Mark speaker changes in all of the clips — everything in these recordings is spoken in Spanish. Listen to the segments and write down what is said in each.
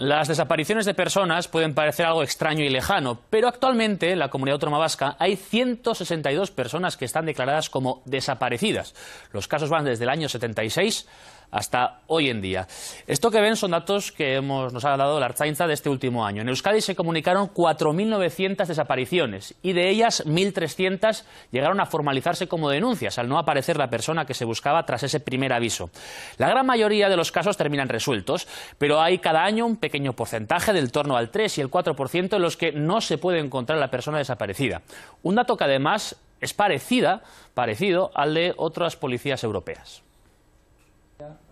Speaker 1: Las desapariciones de personas pueden parecer algo extraño y lejano, pero actualmente en la comunidad autónoma vasca hay 162 personas que están declaradas como desaparecidas. Los casos van desde el año 76 hasta hoy en día. Esto que ven son datos que nos ha dado la Arzainza de este último año. En Euskadi se comunicaron 4.900 desapariciones y de ellas 1.300 llegaron a formalizarse como denuncias al no aparecer la persona que se buscaba tras ese primer aviso. La gran mayoría de los casos terminan resueltos, pero hay cada año un pequeño pequeño porcentaje del torno al 3 y el 4% en los que no se puede encontrar la persona desaparecida. Un dato que además es parecida, parecido al de otras policías europeas.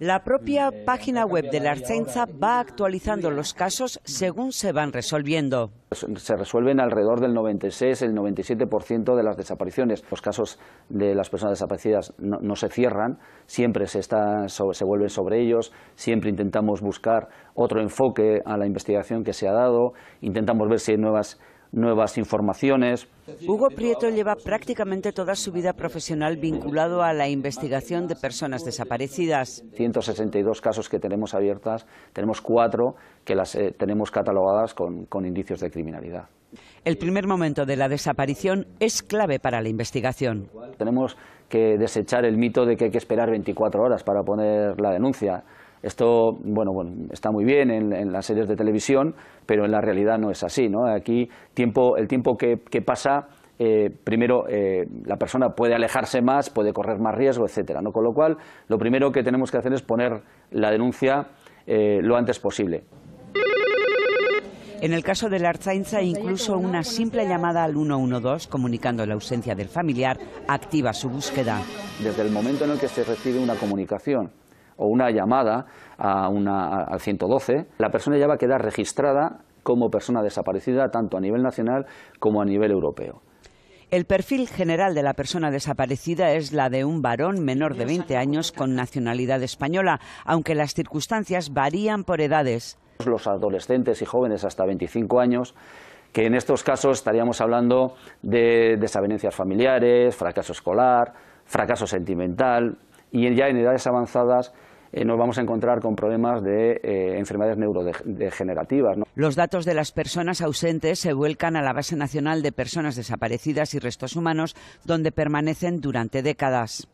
Speaker 2: La propia página web de la Arcenza va actualizando los casos según se van resolviendo.
Speaker 3: Se resuelven alrededor del 96, el 97% de las desapariciones. Los casos de las personas desaparecidas no, se cierran, siempre se, se vuelven sobre ellos, siempre intentamos buscar otro enfoque a la investigación que se ha dado, intentamos ver si hay nuevas nuevas informaciones.
Speaker 2: Hugo Prieto lleva prácticamente toda su vida profesional vinculado a la investigación de personas desaparecidas.
Speaker 3: 162 casos que tenemos abiertas, tenemos cuatro que las eh, tenemos catalogadas con, con indicios de criminalidad.
Speaker 2: El primer momento de la desaparición es clave para la investigación. Tenemos que desechar el mito de
Speaker 3: que hay que esperar 24 horas para poner la denuncia. Esto, bueno, bueno está muy bien en, las series de televisión, pero en la realidad no es así, ¿no? Aquí tiempo, el tiempo que, pasa eh, primero eh, la persona puede alejarse más, puede correr más riesgo, etcétera. ¿no? Con lo cual, lo primero que tenemos que hacer es poner la denuncia eh, lo antes posible.
Speaker 2: En el caso de la Arzainza, incluso una simple llamada al 112 comunicando la ausencia del familiar activa su búsqueda.
Speaker 3: Desde el momento en el que se recibe una comunicación o una llamada a al 112, la persona ya va a quedar registrada como persona desaparecida tanto a nivel nacional como a nivel europeo.
Speaker 2: El perfil general de la persona desaparecida es la de un varón menor de 20 años con nacionalidad española, aunque las circunstancias varían por edades
Speaker 3: los adolescentes y jóvenes hasta 25 años, que en estos casos estaríamos hablando de desavenencias familiares, fracaso escolar, fracaso sentimental y ya en edades avanzadas eh, nos vamos a encontrar con problemas de eh, enfermedades neurodegenerativas.
Speaker 2: Los datos de las personas ausentes se vuelcan a la Base Nacional de Personas Desaparecidas y Restos Humanos, donde permanecen durante décadas.